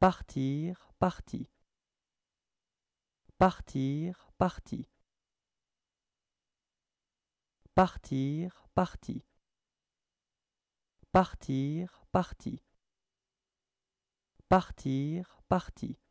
partir, parti. Partir, parti. Partir, parti. Partir, parti. Partir, parti.